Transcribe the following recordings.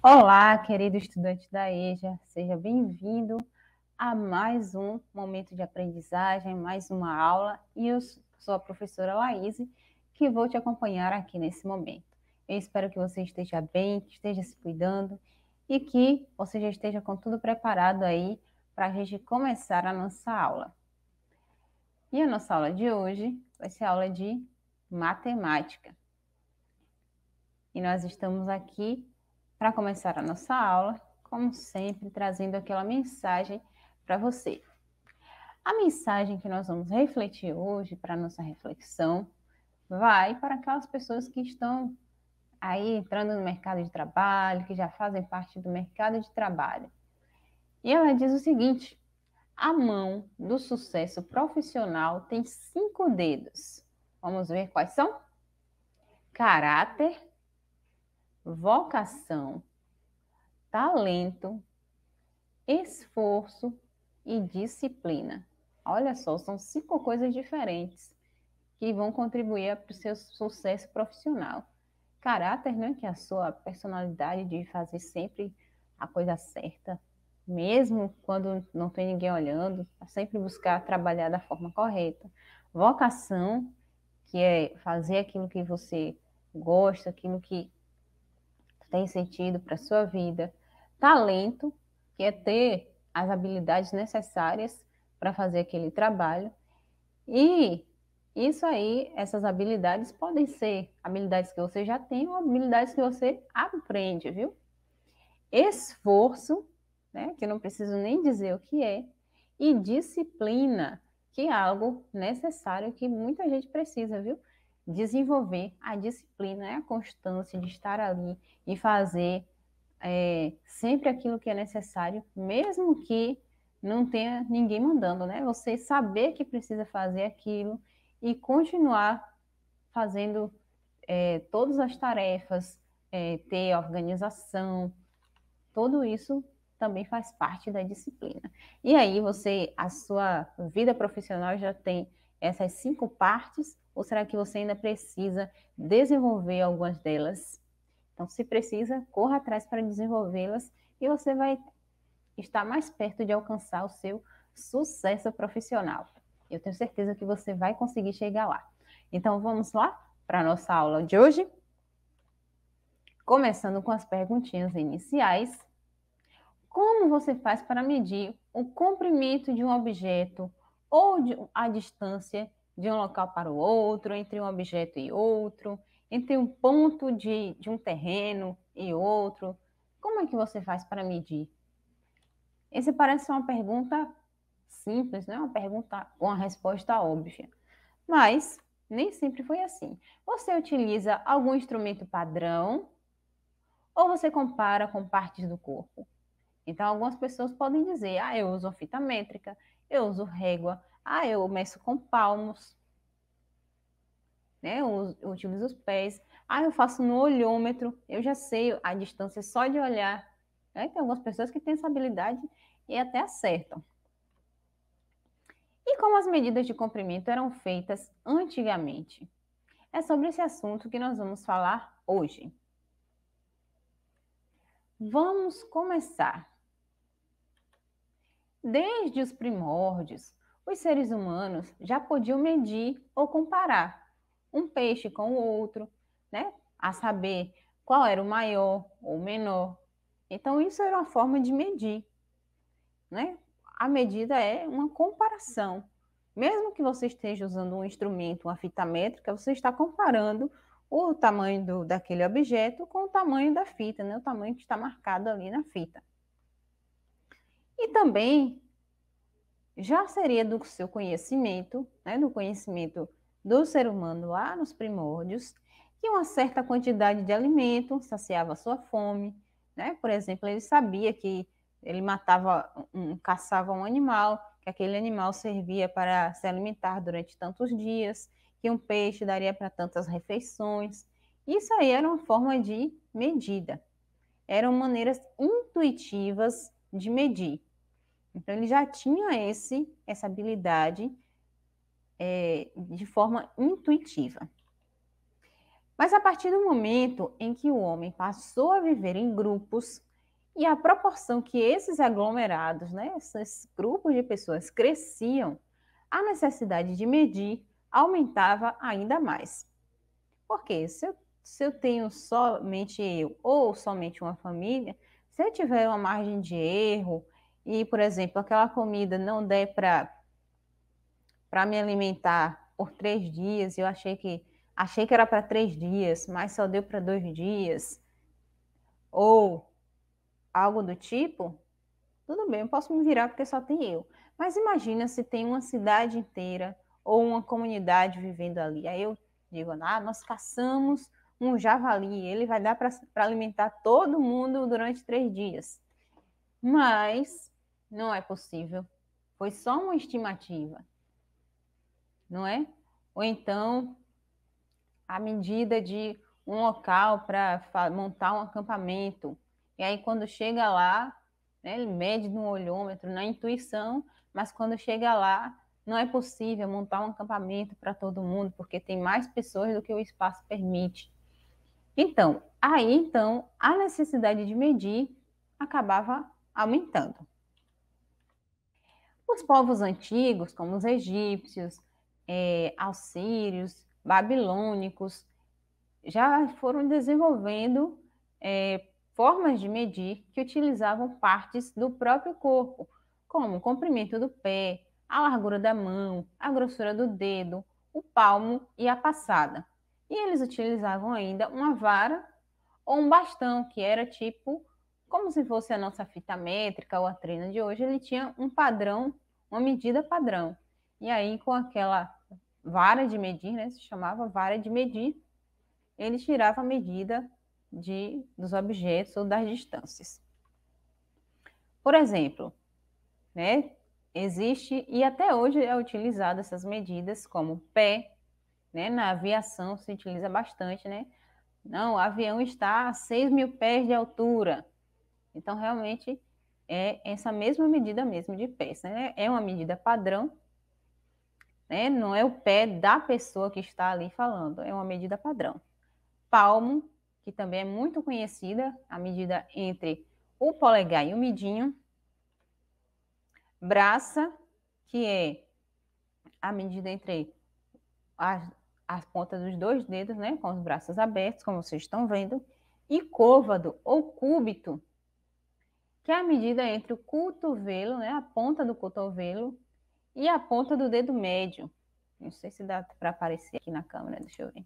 Olá, querido estudante da EJA, seja bem-vindo a mais um momento de aprendizagem, mais uma aula, e eu sou a professora Laís, que vou te acompanhar aqui nesse momento. Eu espero que você esteja bem, que esteja se cuidando e que você já esteja com tudo preparado aí para a gente começar a nossa aula. E a nossa aula de hoje vai ser aula de matemática. E nós estamos aqui para começar a nossa aula, como sempre, trazendo aquela mensagem para você. A mensagem que nós vamos refletir hoje para nossa reflexão vai para aquelas pessoas que estão aí entrando no mercado de trabalho, que já fazem parte do mercado de trabalho. E ela diz o seguinte: a mão do sucesso profissional tem cinco dedos. Vamos ver quais são? Caráter, vocação, talento, esforço e disciplina. Olha só, são cinco coisas diferentes que vão contribuir para o seu sucesso profissional. Caráter, né, que é a sua personalidade de fazer sempre a coisa certa, mesmo quando não tem ninguém olhando, é sempre buscar trabalhar da forma correta. Vocação, que é fazer aquilo que você gosta, aquilo que que tem sentido para a sua vida. Talento, que é ter as habilidades necessárias para fazer aquele trabalho. E isso aí, essas habilidades podem ser habilidades que você já tem ou habilidades que você aprende, viu? Esforço, né, que eu não preciso nem dizer o que é, e disciplina, que é algo necessário que muita gente precisa, viu? desenvolver a disciplina, né, a constância de estar ali e fazer é, sempre aquilo que é necessário, mesmo que não tenha ninguém mandando, né? Você saber que precisa fazer aquilo e continuar fazendo é, todas as tarefas, é, ter organização, tudo isso também faz parte da disciplina. E aí você, a sua vida profissional já tem essas cinco partes ou será que você ainda precisa desenvolver algumas delas? Então, se precisa, corra atrás para desenvolvê-las e você vai estar mais perto de alcançar o seu sucesso profissional. Eu tenho certeza que você vai conseguir chegar lá. Então, vamos lá para a nossa aula de hoje? Começando com as perguntinhas iniciais. Como você faz para medir o comprimento de um objeto ou de, a distância de um local para o outro, entre um objeto e outro, entre um ponto de, de um terreno e outro. Como é que você faz para medir? Essa parece uma pergunta simples, é uma pergunta com uma resposta óbvia. Mas nem sempre foi assim. Você utiliza algum instrumento padrão ou você compara com partes do corpo? Então, algumas pessoas podem dizer, ah, eu uso a fita métrica, eu uso régua, ah, eu meço com palmos, né? Eu, eu utilizo os pés, ah, eu faço no olhômetro, eu já sei a distância só de olhar. Né? Tem algumas pessoas que têm essa habilidade e até acertam. E como as medidas de comprimento eram feitas antigamente? É sobre esse assunto que nós vamos falar hoje. Vamos começar. Desde os primórdios, os seres humanos já podiam medir ou comparar um peixe com o outro, né? A saber qual era o maior ou menor. Então, isso era uma forma de medir, né? A medida é uma comparação. Mesmo que você esteja usando um instrumento, uma fita métrica, você está comparando o tamanho do, daquele objeto com o tamanho da fita, né? o tamanho que está marcado ali na fita. E também já seria do seu conhecimento, né, do conhecimento do ser humano lá nos primórdios, que uma certa quantidade de alimento saciava sua fome. Né? Por exemplo, ele sabia que ele matava, um, caçava um animal, que aquele animal servia para se alimentar durante tantos dias, que um peixe daria para tantas refeições. Isso aí era uma forma de medida. Eram maneiras intuitivas de medir. Então, ele já tinha esse, essa habilidade é, de forma intuitiva. Mas a partir do momento em que o homem passou a viver em grupos, e a proporção que esses aglomerados, né, esses grupos de pessoas cresciam, a necessidade de medir aumentava ainda mais. Porque se eu, se eu tenho somente eu ou somente uma família, se eu tiver uma margem de erro, e, por exemplo, aquela comida não der para me alimentar por três dias, eu achei que achei que era para três dias, mas só deu para dois dias, ou algo do tipo, tudo bem, eu posso me virar porque só tem eu. Mas imagina se tem uma cidade inteira ou uma comunidade vivendo ali. Aí eu digo, ah, nós caçamos um javali, ele vai dar para alimentar todo mundo durante três dias mas não é possível. Foi só uma estimativa, não é? Ou então, a medida de um local para montar um acampamento. E aí, quando chega lá, né, ele mede no olhômetro, na intuição, mas quando chega lá, não é possível montar um acampamento para todo mundo, porque tem mais pessoas do que o espaço permite. Então, aí então, a necessidade de medir acabava aumentando. Os povos antigos, como os egípcios, é, assírios, babilônicos, já foram desenvolvendo é, formas de medir que utilizavam partes do próprio corpo, como o comprimento do pé, a largura da mão, a grossura do dedo, o palmo e a passada. E eles utilizavam ainda uma vara ou um bastão, que era tipo como se fosse a nossa fita métrica ou a treina de hoje, ele tinha um padrão, uma medida padrão. E aí, com aquela vara de medir, né, se chamava vara de medir, ele tirava a medida de, dos objetos ou das distâncias. Por exemplo, né, existe e até hoje é utilizado essas medidas como pé, né, na aviação se utiliza bastante, né? Não, o avião está a 6 mil pés de altura. Então, realmente, é essa mesma medida mesmo de pés, né? É uma medida padrão, né? Não é o pé da pessoa que está ali falando, é uma medida padrão. Palmo, que também é muito conhecida, a medida entre o polegar e o midinho. Braça, que é a medida entre as, as pontas dos dois dedos, né? Com os braços abertos, como vocês estão vendo. E côvado ou cúbito, que é a medida é entre o cotovelo, né, a ponta do cotovelo e a ponta do dedo médio. Não sei se dá para aparecer aqui na câmera, deixa eu ver.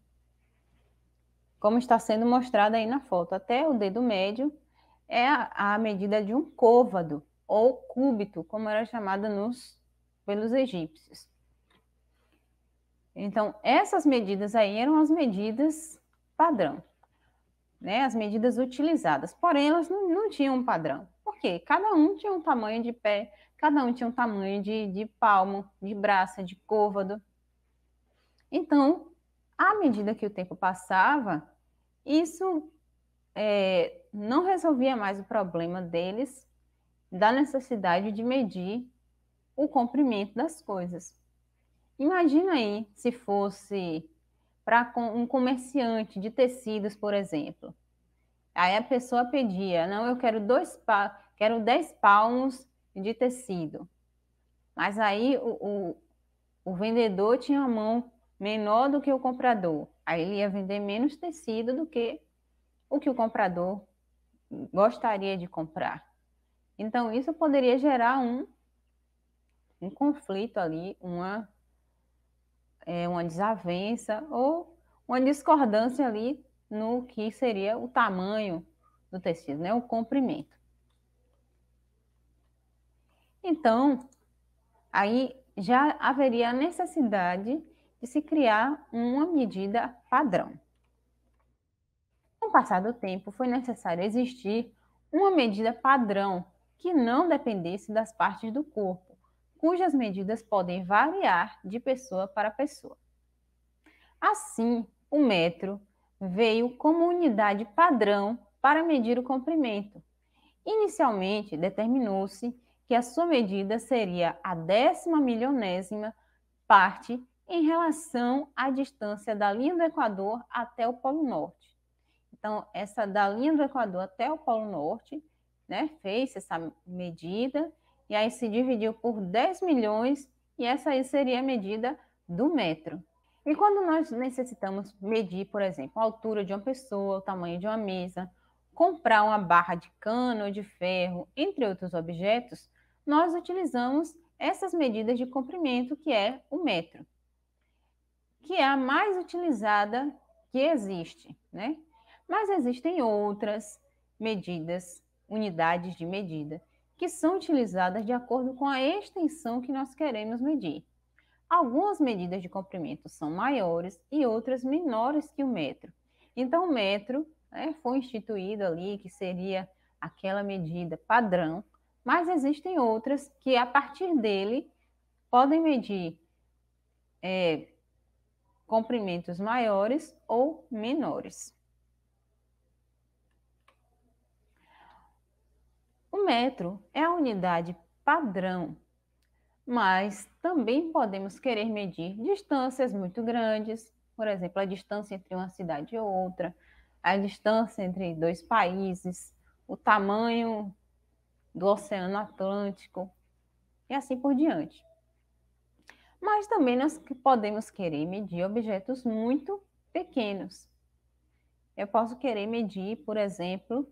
Como está sendo mostrado aí na foto, até o dedo médio é a, a medida de um côvado ou cúbito, como era chamada nos pelos egípcios. Então, essas medidas aí eram as medidas padrão né, as medidas utilizadas, porém elas não, não tinham um padrão. Por quê? Cada um tinha um tamanho de pé, cada um tinha um tamanho de, de palmo, de braça, de côvado. Então, à medida que o tempo passava, isso é, não resolvia mais o problema deles da necessidade de medir o comprimento das coisas. Imagina aí se fosse para um comerciante de tecidos, por exemplo. Aí a pessoa pedia, não, eu quero dois pa quero 10 palmos de tecido. Mas aí o, o, o vendedor tinha a mão menor do que o comprador. Aí ele ia vender menos tecido do que o que o comprador gostaria de comprar. Então, isso poderia gerar um, um conflito ali, uma é, uma desavença ou uma discordância ali no que seria o tamanho do tecido, né? o comprimento. Então, aí já haveria a necessidade de se criar uma medida padrão. Com o passar do tempo, foi necessário existir uma medida padrão que não dependesse das partes do corpo cujas medidas podem variar de pessoa para pessoa. Assim, o metro veio como unidade padrão para medir o comprimento. Inicialmente, determinou-se que a sua medida seria a décima milionésima parte em relação à distância da linha do Equador até o Polo Norte. Então, essa da linha do Equador até o Polo Norte, né, fez essa medida e aí se dividiu por 10 milhões, e essa aí seria a medida do metro. E quando nós necessitamos medir, por exemplo, a altura de uma pessoa, o tamanho de uma mesa, comprar uma barra de cano ou de ferro, entre outros objetos, nós utilizamos essas medidas de comprimento, que é o metro, que é a mais utilizada que existe, né? Mas existem outras medidas, unidades de medida, que são utilizadas de acordo com a extensão que nós queremos medir. Algumas medidas de comprimento são maiores e outras menores que o metro. Então, o metro né, foi instituído ali, que seria aquela medida padrão, mas existem outras que, a partir dele, podem medir é, comprimentos maiores ou menores. O metro é a unidade padrão, mas também podemos querer medir distâncias muito grandes, por exemplo, a distância entre uma cidade e outra, a distância entre dois países, o tamanho do Oceano Atlântico e assim por diante. Mas também nós podemos querer medir objetos muito pequenos. Eu posso querer medir, por exemplo,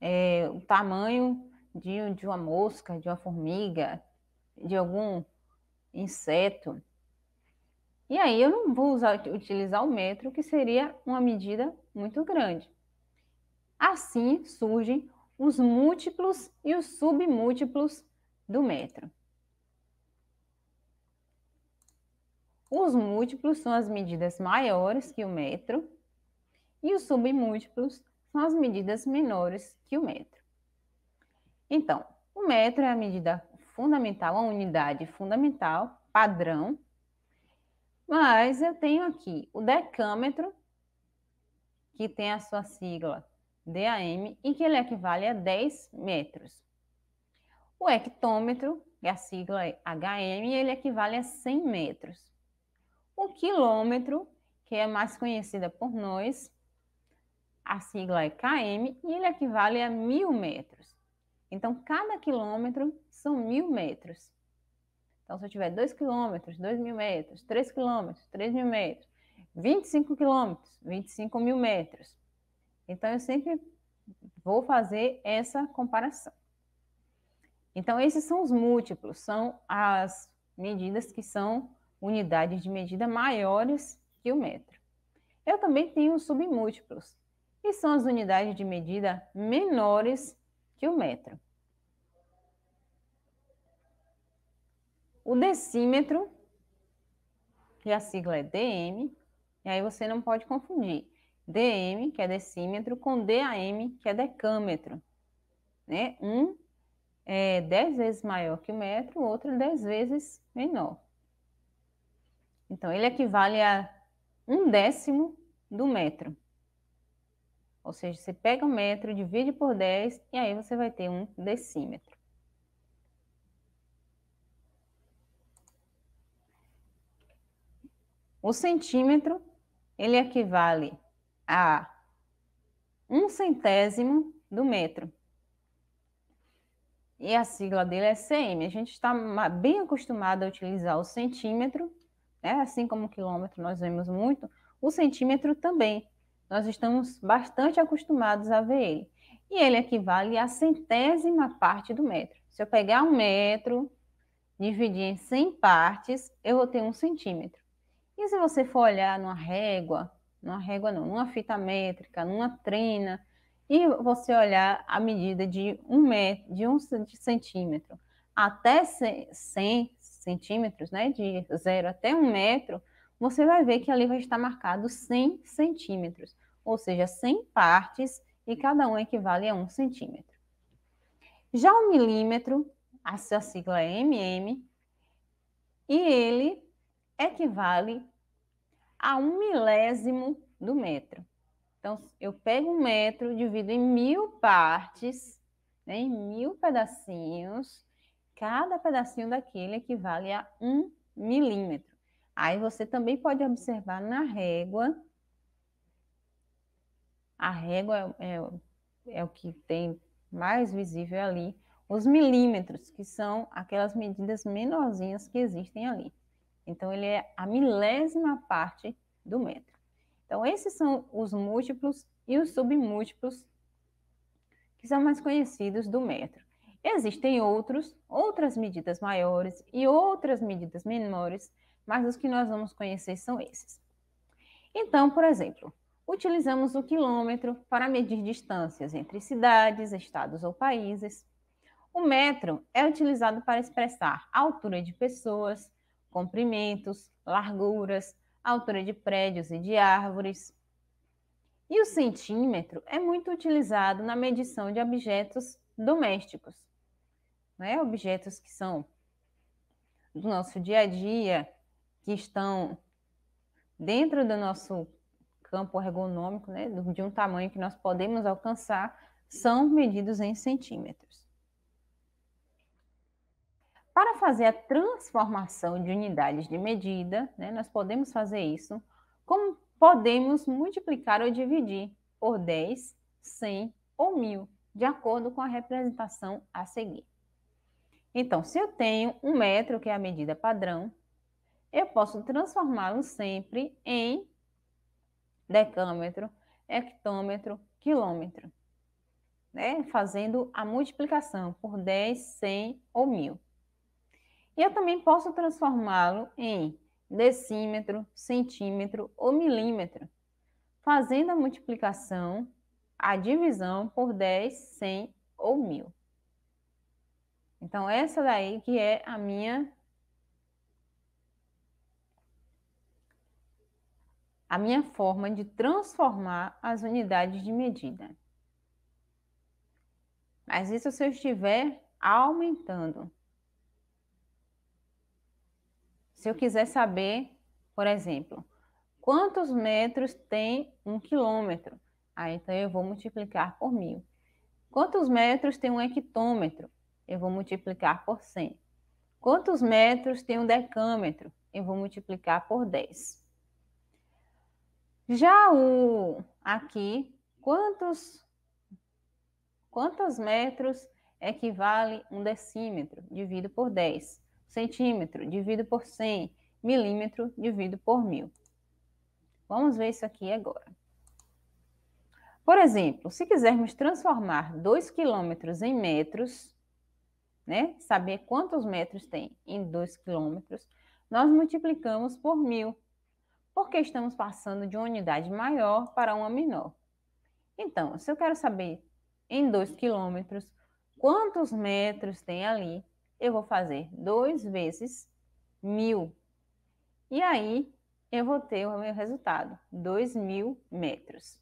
é, o tamanho de, de uma mosca, de uma formiga, de algum inseto. E aí eu não vou usar, utilizar o metro, que seria uma medida muito grande. Assim surgem os múltiplos e os submúltiplos do metro. Os múltiplos são as medidas maiores que o metro e os submúltiplos são as medidas menores que o metro. Então, o metro é a medida fundamental, a unidade fundamental, padrão, mas eu tenho aqui o decâmetro, que tem a sua sigla DAM, e que ele equivale a 10 metros. O hectômetro, que é a sigla é HM, ele equivale a 100 metros. O quilômetro, que é mais conhecida por nós, a sigla é km e ele equivale a mil metros. Então, cada quilômetro são mil metros. Então, se eu tiver dois quilômetros, dois mil metros, três quilômetros, três mil metros, 25 quilômetros, 25 mil metros. Então, eu sempre vou fazer essa comparação. Então, esses são os múltiplos, são as medidas que são unidades de medida maiores que o metro. Eu também tenho submúltiplos, e são as unidades de medida menores que o metro. O decímetro, que a sigla é DM, e aí você não pode confundir. DM, que é decímetro, com DAM, que é decâmetro. Né? Um é 10 vezes maior que o metro, o outro 10 é vezes menor. Então, ele equivale a um décimo do metro. Ou seja, você pega um metro, divide por 10 e aí você vai ter um decímetro. O centímetro, ele equivale a um centésimo do metro. E a sigla dele é cm. A gente está bem acostumado a utilizar o centímetro, né? assim como o quilômetro nós vemos muito, o centímetro também. Nós estamos bastante acostumados a ver ele. E ele equivale à centésima parte do metro. Se eu pegar um metro, dividir em 100 partes, eu vou ter um centímetro. E se você for olhar numa régua, numa régua não, numa fita métrica, numa trina, e você olhar a medida de um metro, de um centímetro, até 100 centímetros, né, de zero até um metro, você vai ver que ali vai estar marcado 100 centímetros, ou seja, 100 partes e cada um equivale a 1 centímetro. Já o milímetro, a sua sigla é mm, e ele equivale a um milésimo do metro. Então, eu pego um metro, divido em mil partes, né, em mil pedacinhos, cada pedacinho daquele equivale a um milímetro. Aí você também pode observar na régua. A régua é, é, é o que tem mais visível ali. Os milímetros, que são aquelas medidas menorzinhas que existem ali. Então, ele é a milésima parte do metro. Então, esses são os múltiplos e os submúltiplos que são mais conhecidos do metro. Existem outros, outras medidas maiores e outras medidas menores mas os que nós vamos conhecer são esses. Então, por exemplo, utilizamos o quilômetro para medir distâncias entre cidades, estados ou países. O metro é utilizado para expressar a altura de pessoas, comprimentos, larguras, altura de prédios e de árvores. E o centímetro é muito utilizado na medição de objetos domésticos, né? objetos que são do nosso dia a dia, que estão dentro do nosso campo ergonômico, né, de um tamanho que nós podemos alcançar, são medidos em centímetros. Para fazer a transformação de unidades de medida, né, nós podemos fazer isso como podemos multiplicar ou dividir por 10, 100 ou 1000, de acordo com a representação a seguir. Então, se eu tenho um metro, que é a medida padrão, eu posso transformá-lo sempre em decâmetro, hectômetro, quilômetro, né? fazendo a multiplicação por 10, 100 ou 1000. E eu também posso transformá-lo em decímetro, centímetro ou milímetro, fazendo a multiplicação, a divisão por 10, 100 ou 1000. Então, essa daí que é a minha a minha forma de transformar as unidades de medida. Mas isso se eu estiver aumentando. Se eu quiser saber, por exemplo, quantos metros tem um quilômetro? Ah, então eu vou multiplicar por mil. Quantos metros tem um hectômetro? Eu vou multiplicar por 100. Quantos metros tem um decâmetro? Eu vou multiplicar por 10. Já o aqui, quantos quantos metros equivale um decímetro? dividido por 10. Centímetro, dividido por 100. Milímetro, dividido por mil. Vamos ver isso aqui agora. Por exemplo, se quisermos transformar 2 quilômetros em metros, né, saber quantos metros tem em 2 quilômetros, nós multiplicamos por mil porque estamos passando de uma unidade maior para uma menor. Então, se eu quero saber em 2 quilômetros quantos metros tem ali, eu vou fazer 2 vezes 1.000. E aí, eu vou ter o meu resultado, 2.000 metros.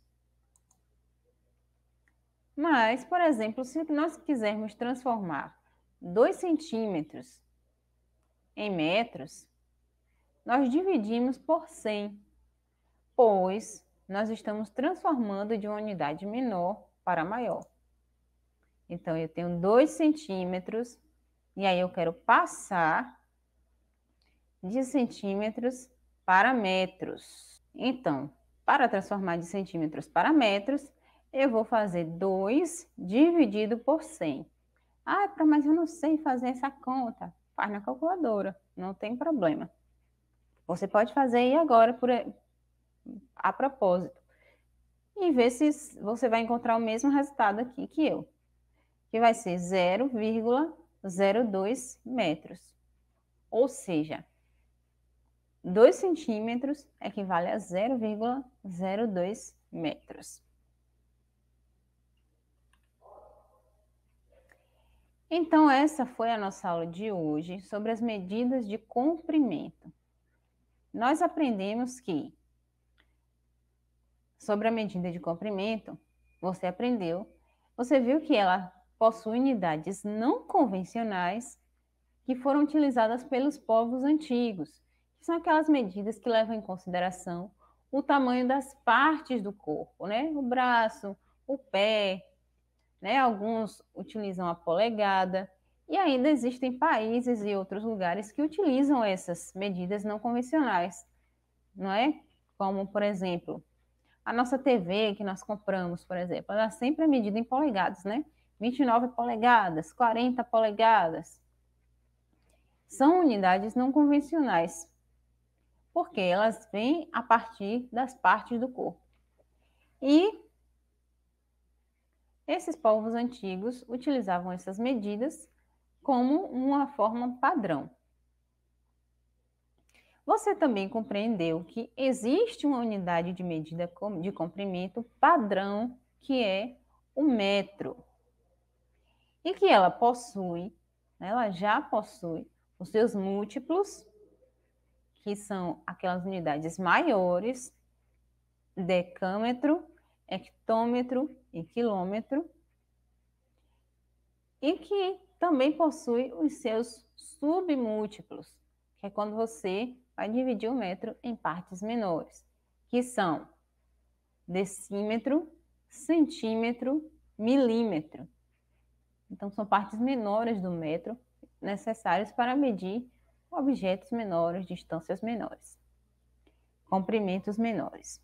Mas, por exemplo, se nós quisermos transformar 2 centímetros em metros, nós dividimos por 100, pois nós estamos transformando de uma unidade menor para maior. Então, eu tenho 2 centímetros, e aí eu quero passar de centímetros para metros. Então, para transformar de centímetros para metros, eu vou fazer 2 dividido por 100. Ah, é mas eu não sei fazer essa conta. Faz na calculadora, não tem problema. Você pode fazer aí agora por a propósito e ver se você vai encontrar o mesmo resultado aqui que eu, que vai ser 0,02 metros. Ou seja, 2 centímetros equivale a 0,02 metros. Então, essa foi a nossa aula de hoje sobre as medidas de comprimento nós aprendemos que sobre a medida de comprimento, você aprendeu, você viu que ela possui unidades não convencionais que foram utilizadas pelos povos antigos, que são aquelas medidas que levam em consideração o tamanho das partes do corpo, né? O braço, o pé, né? Alguns utilizam a polegada, e ainda existem países e outros lugares que utilizam essas medidas não convencionais, não é? Como, por exemplo, a nossa TV que nós compramos, por exemplo, ela é sempre é medida em polegadas, né? 29 polegadas, 40 polegadas. São unidades não convencionais, porque elas vêm a partir das partes do corpo. E esses povos antigos utilizavam essas medidas como uma forma padrão. Você também compreendeu que existe uma unidade de medida de comprimento padrão, que é o metro, e que ela possui, né, ela já possui os seus múltiplos, que são aquelas unidades maiores, decâmetro, hectômetro e quilômetro, e que também possui os seus submúltiplos, que é quando você vai dividir o metro em partes menores, que são decímetro, centímetro, milímetro. Então, são partes menores do metro necessárias para medir objetos menores, distâncias menores, comprimentos menores.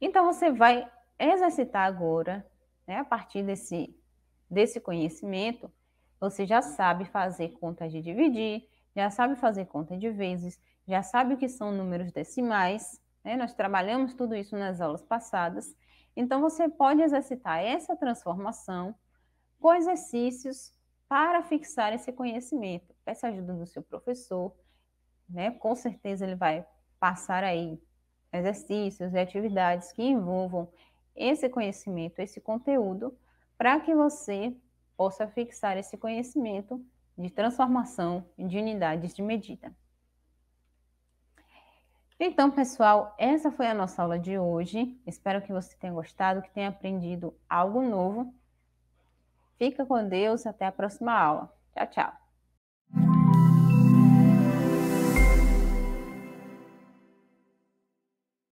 Então, você vai exercitar agora, né, a partir desse desse conhecimento, você já sabe fazer conta de dividir, já sabe fazer conta de vezes, já sabe o que são números decimais, né? nós trabalhamos tudo isso nas aulas passadas. Então, você pode exercitar essa transformação com exercícios para fixar esse conhecimento. Peça ajuda do seu professor, né? com certeza ele vai passar aí exercícios e atividades que envolvam esse conhecimento, esse conteúdo, para que você possa fixar esse conhecimento de transformação de unidades de medida. Então, pessoal, essa foi a nossa aula de hoje. Espero que você tenha gostado, que tenha aprendido algo novo. Fica com Deus, até a próxima aula. Tchau, tchau.